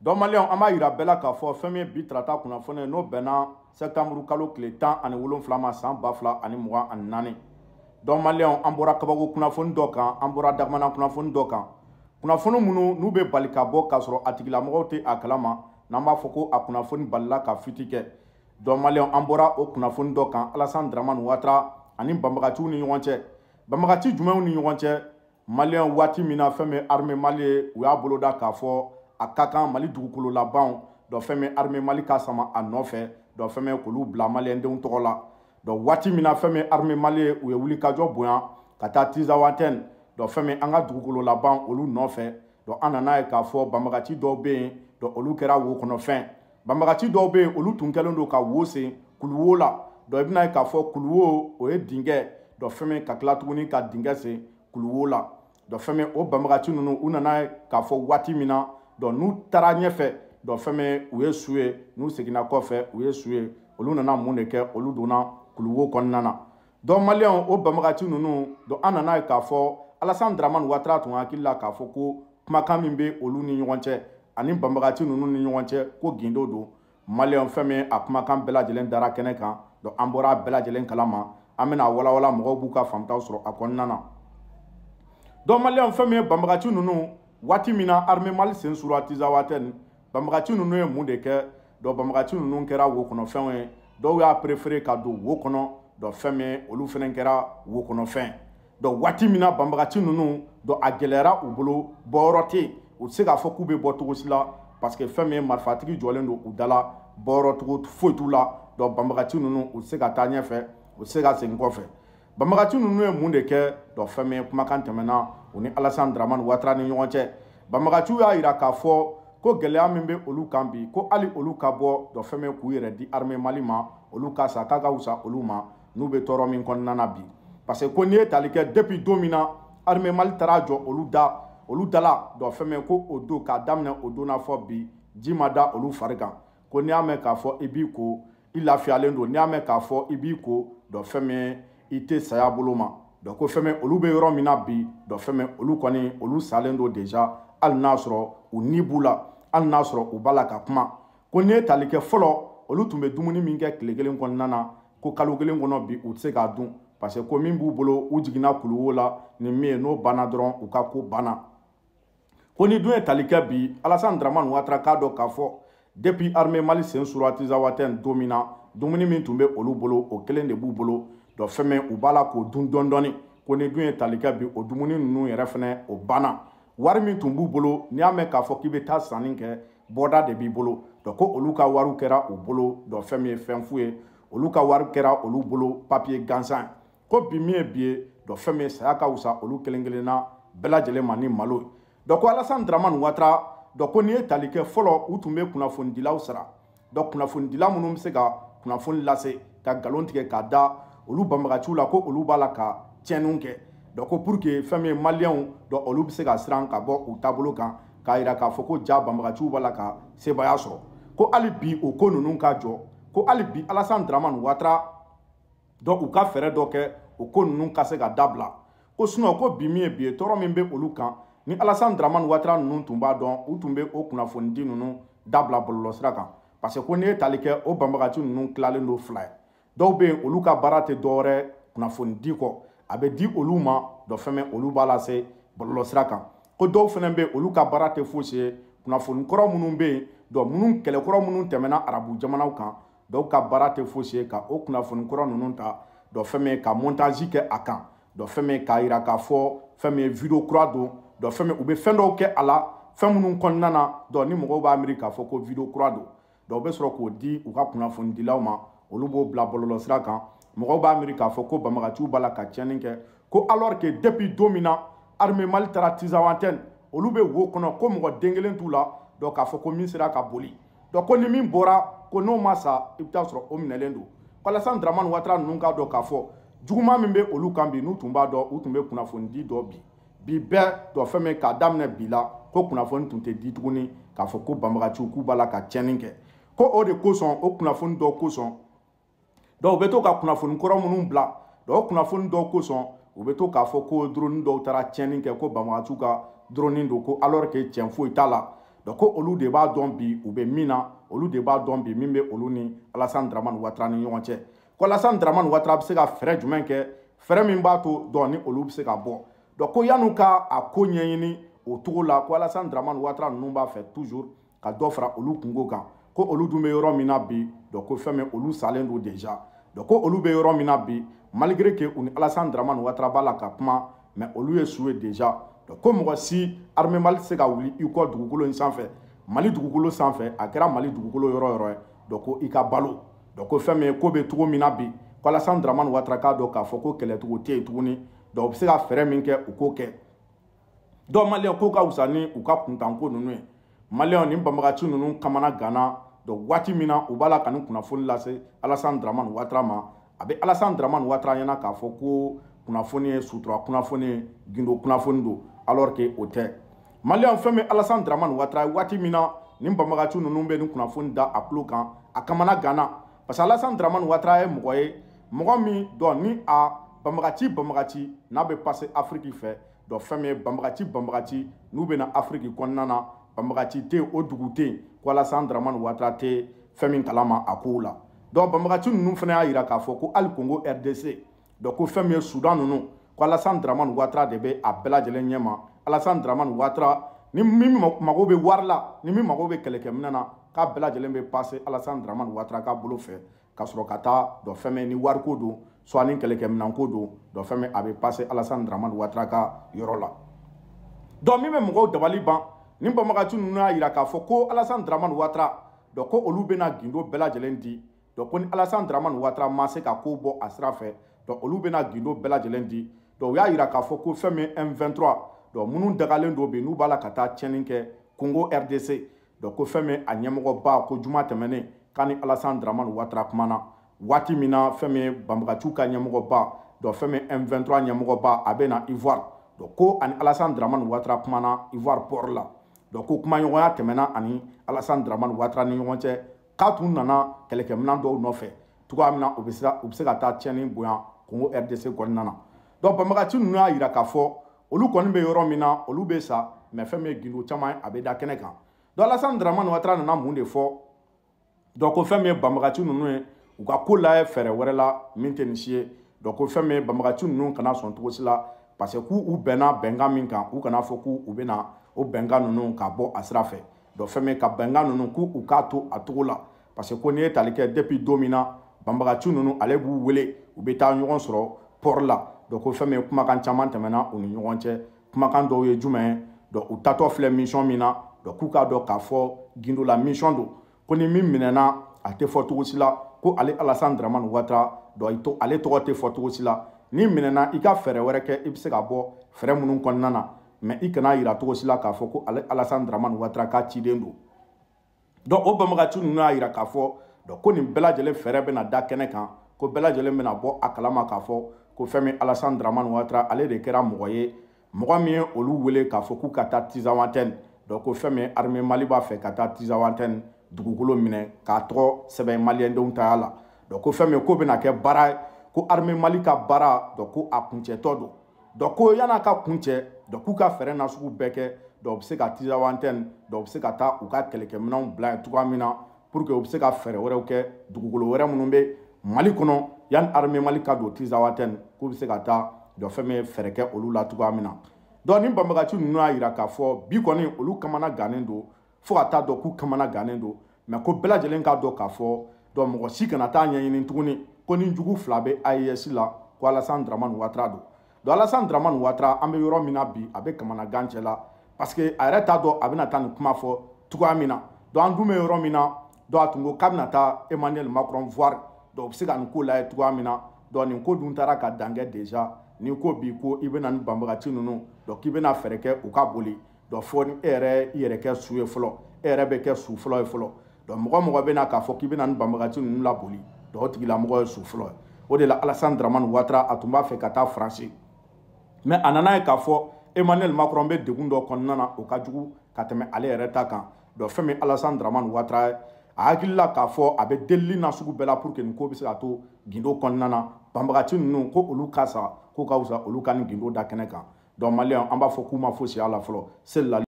dɔnmaliyɛnw an b'a yira bɛɛ la k'a fɔ fɛn min ye bi tarata kunnafoni ye n'o bɛnna sɛkitamuru kalo tile tan ani wolonfila ma san ba fila ani mugan ani naani dɔnmaliyɛnw an bɔra kabako kunnafoni dɔ kan an bɔra dagamana kunnafoni dɔ kan kunnafoni minnu n'u bɛ bali ka bɔ k'a sɔrɔ a tigilamɔgɔw tɛ a kalama n'an b'a fɔ ko a kunnafoni balila ka fiti kɛ dɔnmaliyɛnw an bɔra o kunnafoni dɔ kan alasan daramani watara ani banbagaciw ni ɲɔgɔn cɛ banbagaci jumɛnw ni ɲɔgɔn cɛ maliyɛn waati min na fɛn min ye arime mali ye u y'a boloda k'a fɔ a ka kan mali dugukolo labanw dɔ fɛn min armée mali k'a sama a nɔfɛ dɔ fɛn min k'olu bila maliyɛndenw tɔgɔ la dɔ waati min na fɛn min armée mali ye u ye wulikajɔ bonya ka taa tizawaten dɔ fɛn min an ka dugukolo laban olu nɔfɛ dɔ an nana ye k'a fɔ banbagaci dɔw bɛ yen dɔ olu kɛra wo kɔnɔfɛn banbagaci dɔw bɛ yen olu tun kɛlen don ka wo sen kuluwo la dɔ i bɛna ye k'a fɔ kuluwo o ye dingɛ dɔ fɛn min ka tila tuguni ka dingɛ sen kuluwo la dɔ fɛn min o banbagaci ninnu u nana ye k'a fɔ waati min na n'u taara ɲɛfɛ fɛn min u ye su ye n'u seginna kɔfɛ u ye su ye olu nana mun de kɛ olu donna kuluwo kɔnɔna na dɔn maliyɛnw o banbagati ninnu an nana ye k'a fɔ alasan daramani watara tun hakili la k'a fɔ ko kumakan min bɛ olu ni ɲɔgɔn cɛ ani banbagati ninnu ni ɲɔgɔn cɛ ko gindo don maliyɛnw fɛn min a kumakan bɛɛ lajɛlen dara kɛnɛ kan an bɔra a bɛɛ lajɛlen kalama an bɛna walawala mɔgɔw b'u ka faamutaw sɔrɔ a kɔnɔna na dɔn maliyɛnw fɛn min ye banbagati ninnu waati min na armée mali sen sura tizawatɛni banbagaci ninnu ye mun de kɛ dɔ banbagaci ninnu kɛra wo kɔnɔfɛnw ye dɔw y'a préféré ka don wo kɔnɔ dɔ fɛn min olu fɛnɛ kɛra wo kɔnɔfɛn dɔ waati min na banbagaci ninnu dɔ a gɛlɛyara u bolo bɔyɔrɔ tɛ yen u tɛ se k'a fɔ k'u bɛ bɔ cogo si la parce que fɛn min ye marifatigi jɔlen don u da la bɔyɔrɔ cogo foyi t'u la dɔ banbagaci ninnu u tɛ se ka taa ɲɛfɛ u tɛ se ka segin kɔfɛ banbagati ninnu ye mun de kɛ dɔ fɛn min ye kumakan tɛmɛna u ni alasan daramani watara ni ɲɔgɔn cɛ banbagatiw y'a yira k'a fɔ ko gɛlɛya min bɛ olu kan bi ko hali olu ka bɔ dɔ fɛn min k'u yɛrɛ di armée mali ma olu ka sa k'a ka wusa olu ma n'u bɛ tɔɔrɔ min kɔnɔna na bi parce que ko n'i ye tali kɛ depuis don min na armée mali taara jɔ olu da olu dala dɔ fɛn min ko o don k'a daminɛ o don na fɔ bi ji ma da olu fari kan ko n'i y'a mɛn k'a fɔ i b'i ko i lafiyalen don n'i y'a mɛn k'a fɔ i b'i ko dɔ fɛn min i tɛ saya bolo ma dɔn ko fɛn min olu bɛ yɔrɔ min na bi dɔn fɛn min olu kɔni olu salen don deja hali n'a sɔrɔ u ni b'u la hali n'a sɔrɔ u b'a la ka kuma ko n'i ye tali kɛ fɔlɔ olu tun bɛ dumuni min kɛ tile kelen kɔnɔna na ko kalo kelen kɔnɔ bi u tɛ se k'a dun parce que ko min b'u bolo u jiginna kuluwo la nin min ye n'o banna dɔrɔn u ka ko banna ko ni dun ye tali kɛ bi alasan daramani watara k'a dɔn k'a fɔ depuis armée mali sen suratiza waati don min na dumuni min tun bɛ olu bolo o kelen de b'u bolo dɔ fɛn min u b'a la k'o dun dɔɔni dɔɔni ko ni dun ye tali kɛ bi o dumuni ninnu yɛrɛ fɛnɛ o banna wari min tun b'u bolo n'i y'a mɛn k'a fɔ k'i bɛ taa sanni kɛ bɔda de b'i bolo dɔ ko olu ka wariw kɛra u bolo dɔ fɛn min ye fɛn fu ye olu ka wari kɛra olu bolo papiye gansan ko bi min ye bi ye dɔ fɛn min ye saya ka wusa olu kelen kelen na bɛɛ lajɛlen ma ni malo ye dɔ ko alasan daramani watara dɔ ko n'i ye tali kɛ fɔlɔ u tun bɛ kunnafonidilaw sara dɔ kunnafonidila minnu bɛ se ka kunnafoni lase ka nkalon tigɛ k'a da olu banbagaciw la ko olu b'a la ka tiɲɛniw kɛ donc ko pour que fɛn min ye maliyɛnw donc olu bɛ se ka siran ka bɔ u taabolo kan k'a yira k'a fɔ ko ja banbagaciw b'a la ka sebaya sɔrɔ ko hali bi o ko ninnu ka jɔ ko hali bi alasan dramani watara donc u ka fɛɛrɛ dɔ kɛ o ko ninnu ka se ka dabila ko sinɔn ko bi min ye bi ye tɔɔrɔ min bɛ olu kan ni alasan dramani watara ninnu tun b'a dɔn u tun bɛ o kunnafonidi ninnu dabila bɔlɔlɔsira kan parce que ko n'i ye tali kɛ o banbagaci ninnu tilalen don fila ye dɔw bɛ yen olu ka baara tɛ dɔwɛrɛ kunnafonidi kɔ a bɛ di olu ma dɔ fɛnɛ olu b'a lase bɔlɔlɔsira kan ko dɔw fɛnɛ bɛ yen olu ka baara tɛ fosi ye kunnafoni kɔrɔ minnu bɛ yen dɔ minnu kɛlɛkɔrɔ minnu tɛmɛna arabu jamanaw kan dɔw ka baara tɛ fosi ye ka o kunnafoni kɔrɔ ninnu ta dɔ fɛn min ye ka montage kɛ a kan dɔ fɛn min ye k'a yira k'a fɔ fɛn min ye video kura don dɔ fɛn min u bɛ fɛn dɔw kɛ a la fɛn minnu kɔnɔna na dɔ ni mɔgɔw b'a miiri k'a fɔ ko video kura don dɔ bɛ sɔrɔ k'o di u ka kunnafonidilaw ma olu b'o bila bɔlɔlɔsira kan mɔgɔw b'a miiri k'a fɔ ko banbagaciw b'a la ka tiɲɛni kɛ ko alors que depuis don min na armée mali taara tisawantɛni olu bɛ wo kɔnɔ ko mɔgɔ den kelen t'u la donc k'a fɔ ko min sera ka boli donc ko ni min bɔra ko n'o ma sa i bɛ taa sɔrɔ o minɛlen don alasan dramani watara ninnu k'a dɔn k'a fɔ juguman min bɛ olu kan bi n'u tun b'a dɔn u tun bɛ kunnafoni di dɔ bi bi bɛɛ dɔ fɛn min k'a daminɛ bi la ko kunnafoni tun tɛ di tuguni k'a fɔ ko banbagaciw k'u b'a la ka tiɲɛni kɛ ko o de kosɔn o kunnafoni dɔ kosɔn dɔw u bɛ to ka kunnafoni kɔrɔ minnu bila dɔw kunnafoni dɔw kosɔn u bɛ to k'a fɔ ko droni dɔw taara tiɲɛni kɛ ko banbagaciw ka droni don ko alors que tiɲɛ foyi t'a la donc ko olu de b'a dɔn bi u bɛ min na olu de b'a dɔn bi min bɛ olu ni alassane dramane ouattara ni ɲɔgɔn cɛ ko alassane dramane ouattara bɛ se ka fɛɛrɛ jumɛn kɛ fɛɛrɛ min b'a to dɔn ni olu bɛ se ka bɔ donc ko yan'u ka a ko ɲɛɲini o cogo la ko alassane dramane ouattara ninnu b'a fɛ toujours ka dɔ fara olu kungo kan ko olu dun bɛ yɔrɔ min na bi donc ko fɛn min olu salen don déjà donc ko olu bɛ yɔrɔ min na bi malgré que u ni Alassane Dramane Ouattara b'a la ka kuma mais olu ye su ye déjà donc ko mɔgɔ si armée Mali tɛ se ka wuli i kɔ dugukolo in sanfɛ Mali dugukolo sanfɛ a kɛra Mali dugukolo yɔrɔ yɔrɔ ye donc ko i ka balo donc ko fɛn min ye ko bɛ cogo min na bi ko Alassane Dramane Ouattara k'a dɔn k'a fɔ ko kɛlɛcogo tɛ yen tuguni donc u bɛ se ka fɛɛrɛ min kɛ u k'o kɛ dɔw maliyɛn k'o ka fisa ni u ka kuntanko ninnu ye maliyɛn ni banbagaci ninnu kamana gana donc waati min na u b'a la ka nin kunnafoni lase alasan dramani watara ma a bɛ alasan dramani watara ɲɛna k'a fɔ ko kunnafoni ye sutura kunnafoni ye gindo kunnafoni don alors que o tɛ maliyɛn fɛn bɛ alasan dramani watara ye waati min na nin banbagaci ninnu bɛ nin kunnafoni da a tulo kan a kamana gana parce que alasan dramani watara ye mɔgɔ ye mɔgɔ min dɔn ni a banbagaci banbagaci n'a bɛ pase afiriki fɛ dɔn fɛn min ye banbagaci banbagaci n'u bɛ na afiriki kɔnɔna na banbagaci tɛ yen o dugu tɛ yen ko alasan daramani watara tɛ fɛn min kalama a kow la donc banbagaci ninnu fana y'a yira k'a fɔ ko hali kongo rdc donc ko fɛn min ye sudan ninnu ko alasan daramani watara de bɛ a bɛɛ lajɛlen ɲɛma alasan daramani watara ni min mago bɛ wari la ni min mago bɛ kɛlɛkɛminɛ na k'a bɛɛ lajɛlen bɛ passe alasan daramani watara k'a bolo fɛ ka sɔrɔ ka taa dɔ fɛn min ni wariko don soit ni kɛlɛkɛminɛnko don dɔ fɛn min a bɛ passe alasan daramani watara ka yɔrɔ la donc min bɛ mɔgɔw dabali ban nin banbagati ninnu y'a yira k'a fɔ ko alasan daramani watara dɔ ko olu bɛna gindo bɛɛ lajɛlen di dɔ ko ni alasan daramani watara ma se ka ko bɔ a sira fɛ dɔ olu bɛna gindo bɛɛ lajɛlen di dɔ u y'a yira k'a fɔ ko fɛn min M23 dɔ minnu dagalen don bi n'u b'a la ka taa tiɲɛni kɛ Congo RDC dɔ ko fɛn min a ɲɛmɔgɔba ko juma tɛmɛnen k'a ni alasan daramani watara kumana waati min na fɛn min banbagaciw ka ɲɛmɔgɔba dɔ fɛn min M23 ɲɛmɔgɔba a bɛ na Ivoire dɔ ko ani alasan daramani watara kumana Ivoire port la donc ko kumaɲɔgɔnya tɛmɛna ani alasan dramani watara ni ɲɔgɔn cɛ k'a tun nana kɛlɛkɛminɛn dɔw nɔfɛ cogoya min na u bɛ se u bɛ se ka taa tiɲɛni bonya kongo rdc kɔnɔna na donc banbagaci ninnu y'a yira k'a fɔ olu kɔni bɛ yɔrɔ min na olu bɛ sa mɛ fɛn min ye gindo caman ye a bɛ da kɛnɛ kan donc alasan dramani watara nana mun de fɔ donc ko fɛn min ye banbagaci ninnu ye u ka ko layɛ fɛɛrɛ wɛrɛ la min tɛ nin si ye donc ko fɛn min ye banbagaci ninnu kana sɔn cogo si la parce que k'u bɛnna bɛnkan min kan u kana fɔ k'u bɛna o bɛnkan ninnu ka bɔ a sira fɛ dɔn fɛn min ka bɛnkan ninnu k'u k'a to a cogo la parce que ko n'i ye tali kɛ depuis don min na banbagaci ninnu ale b'u wele u bɛ taa ɲɔgɔn sɔrɔ port la dɔn ko fɛn min kumakan caman tɛmɛna u ni ɲɔgɔn cɛ kumakan dɔw ye jumɛn ye dɔn u tatɔ filɛ mission min na dɔn k'u k'a dɔn k'a fɔ gindo la mission don ko ni min minɛna a tɛ fɔ cogo si la ko ale alasan daramani watara dɔn ale tɔgɔ tɛ fɔ cogo si la n'i minɛna i ka fɛɛrɛ wɛrɛ kɛ i bɛ se ka bɔ fɛɛrɛ minnu kɔnɔna na mɛ i kana yira cogo si la k'a fɔ ko alasan dramani watara k'a ciden don donc o banbagaci ninnu y'a yira k'a fɔ donc ko nin bɛɛ lajɛlen fɛɛrɛ bɛna da kɛnɛ kan ko bɛɛ lajɛlen bɛna bɔ a kalama k'a fɔ ko fɛn min alasan dramani watara ale de kɛra mɔgɔ ye mɔgɔ min ye olu wele k'a fɔ k'u ka taa tizawantɛni donc ko fɛn min armée mali b'a fɛ ka taa tizawantɛni dugukolo minɛ k'a tɔgɔ sɛbɛn maliyɛndenw ta y'a la donc ko fɛn min ko bɛna kɛ baara ye ko armée mali ka baara donc ko a kuncɛtɔ don dɔ ko yan'a ka kun cɛ dɔ k'u ka fɛɛrɛ nasugu bɛɛ kɛ dɔ bɛ se ka tisawa antɛni dɔ bɛ se ka taa u ka kɛlɛkɛminɛnw bila yen cogoya min na pour que u bɛ se ka fɛɛrɛ wɛrɛw kɛ dugukolo wɛrɛ minnu bɛ mali kɔnɔ yanni armée mali ka don tisawa antɛni k'u bɛ se ka taa dɔ fɛn min ye fɛɛrɛ kɛ olu la cogoya min na donc nin banbagaci ninnu y'a jira k'a fɔ bi kɔni olu kamana gannen don fo ka taa dɔn k'u kamana gannen don mɛ ko bɛɛ lajɛlen k'a dɔn k'a fɔ dɔn mɔgɔ si kana taa ɲɛɲini tuguni ko ni jugu fila bɛ AES la ko Alassane Dramane Ouattara don don alasan dramani watara an bɛ yɔrɔ min na bi a bɛ kamanagan cɛ la parce que a yɛrɛ t'a dɔn a bɛna taa nin kuma fɔ cogoya min na don an dun bɛ yɔrɔ min na don a tun ko k'a bɛna taa emmanuel macron voir don o bɛ se ka nin ko lajɛ cogoya min na don nin ko dun taara ka dankɛ déjà ni ko bi ko i bɛna nin banbagaci ninnu dɔn k'i bɛna fɛɛrɛ kɛ u ka boli dɔn fɔ ni e yɛrɛ i yɛrɛ kɛ su ye fɔlɔ e yɛrɛ bɛ kɛ su fɔlɔ ye fɔlɔ dɔn mɔgɔ mɔgɔ bɛ na k'a fɔ k'i bɛna nin banbagaci ninnu laboli dɔn o tigilamɔgɔ ye su fɔlɔ ye o de la alasan dramani watara a tun b'a fɛ ka taa faransi mɛ a nana ye k'a fɔ emmanuel macron bɛ degun dɔ kɔnɔna na o ka jugu ka tɛmɛ ale yɛrɛ ta kan dɔ fɛn min alassane dramane ouattara ye a hakilila k'a fɔ a bɛ delili na sugu bɛɛ la pour que nin ko bɛ se ka to gindo kɔnɔna na banbagaci ninnu ko olu ka sa ko ka fisa olu ka nin gindo da kɛnɛ kan donc maliyɛn an b'a fɔ k'u ma fosi y'a la fɔlɔ c'est la